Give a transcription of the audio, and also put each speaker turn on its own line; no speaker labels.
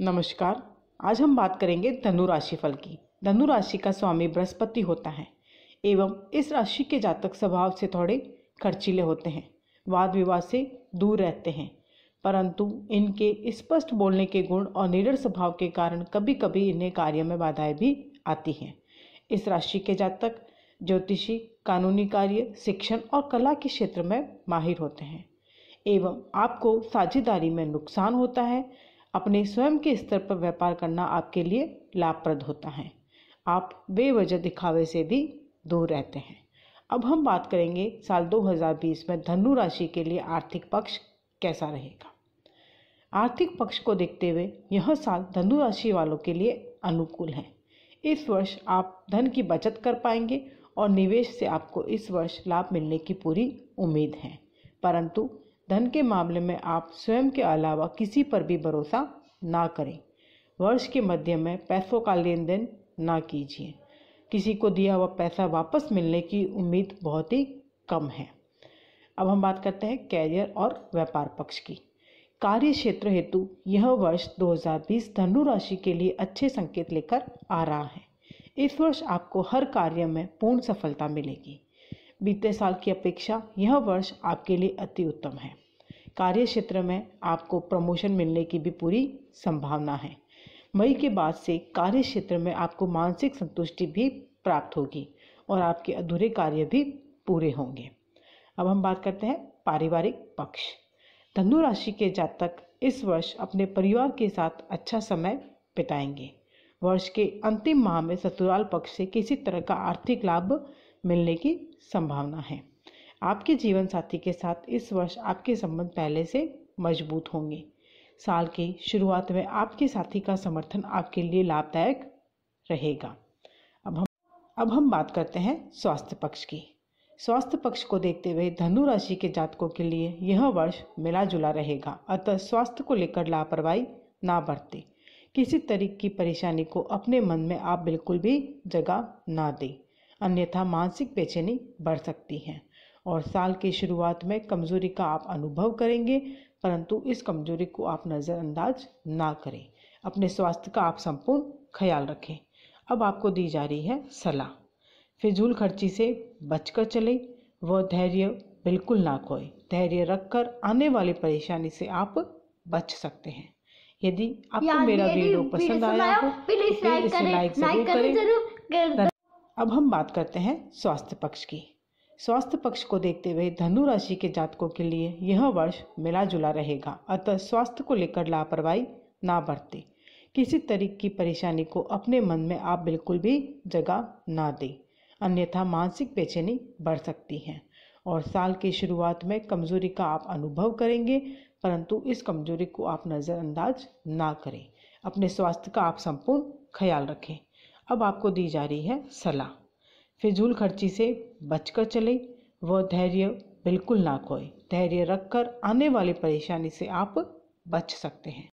नमस्कार आज हम बात करेंगे धनु राशि फल की धनु राशि का स्वामी बृहस्पति होता है एवं इस राशि के जातक स्वभाव से थोड़े खर्चीले होते हैं वाद विवाद से दूर रहते हैं परंतु इनके स्पष्ट बोलने के गुण और निडर स्वभाव के कारण कभी कभी इन्हें कार्य में बाधाएं भी आती हैं इस राशि के जातक ज्योतिषी कानूनी कार्य शिक्षण और कला के क्षेत्र में माहिर होते हैं एवं आपको साझेदारी में नुकसान होता है अपने स्वयं के स्तर पर व्यापार करना आपके लिए लाभप्रद होता है आप बेवजह दिखावे से भी दूर रहते हैं अब हम बात करेंगे साल 2020 में धनु राशि के लिए आर्थिक पक्ष कैसा रहेगा आर्थिक पक्ष को देखते हुए यह साल धनु राशि वालों के लिए अनुकूल है इस वर्ष आप धन की बचत कर पाएंगे और निवेश से आपको इस वर्ष लाभ मिलने की पूरी उम्मीद है परंतु धन के मामले में आप स्वयं के अलावा किसी पर भी भरोसा ना करें वर्ष के मध्य में पैसों का लेन देन ना कीजिए किसी को दिया हुआ पैसा वापस मिलने की उम्मीद बहुत ही कम है अब हम बात करते हैं कैरियर और व्यापार पक्ष की कार्य क्षेत्र हेतु यह वर्ष 2020 धनु राशि के लिए अच्छे संकेत लेकर आ रहा है इस वर्ष आपको हर कार्य में पूर्ण सफलता मिलेगी बीते साल की अपेक्षा यह वर्ष आपके लिए अति उत्तम है कार्य क्षेत्र में आपको प्रमोशन मिलने की भी पूरी संभावना है मई के बाद से कार्य क्षेत्र में आपको मानसिक संतुष्टि भी प्राप्त होगी और आपके अधूरे कार्य भी पूरे होंगे अब हम बात करते हैं पारिवारिक पक्ष धनु राशि के जातक इस वर्ष अपने परिवार के साथ अच्छा समय बिताएंगे वर्ष के अंतिम माह में ससुराल पक्ष से किसी तरह का आर्थिक लाभ मिलने की संभावना है आपके जीवन साथी के साथ इस वर्ष आपके संबंध पहले से मजबूत होंगे साल की शुरुआत में आपके साथी का समर्थन आपके लिए लाभदायक रहेगा अब हम अब हम बात करते हैं स्वास्थ्य पक्ष की स्वास्थ्य पक्ष को देखते हुए धनु राशि के जातकों के लिए यह वर्ष मिला जुला रहेगा अतः स्वास्थ्य को लेकर लापरवाही ना बरते किसी तरीके की परेशानी को अपने मन में आप बिल्कुल भी जगह ना दें अन्यथा मानसिक बेचैनी बढ़ सकती है और साल की शुरुआत में कमजोरी का आप अनुभव करेंगे परंतु इस कमजोरी को आप नज़रअंदाज ना करें अपने स्वास्थ्य का आप संपूर्ण ख्याल रखें अब आपको दी जा रही है सलाह फिजूल खर्ची से बचकर चले व धैर्य बिल्कुल ना खोए धैर्य रखकर आने वाली परेशानी से आप बच सकते हैं यदि आपको मेरा वीडियो पसंद आया हो तो इसे लाइक जरूर करें अब हम बात करते हैं स्वास्थ्य पक्ष की स्वास्थ्य पक्ष को देखते हुए धनु राशि के जातकों के लिए यह वर्ष मिला जुला रहेगा अतः स्वास्थ्य को लेकर लापरवाही ना बरतें किसी तरीके की परेशानी को अपने मन में आप बिल्कुल भी जगह ना दें अन्यथा मानसिक बेचैनी बढ़ सकती है और साल की शुरुआत में कमज़ोरी का आप अनुभव करेंगे परंतु इस कमज़ोरी को आप नज़रअंदाज ना करें अपने स्वास्थ्य का आप संपूर्ण ख्याल रखें अब आपको दी जा रही है सलाह फिजूल खर्ची से बचकर चलें व धैर्य बिल्कुल ना खोएं धैर्य रखकर आने वाली परेशानी से आप बच सकते हैं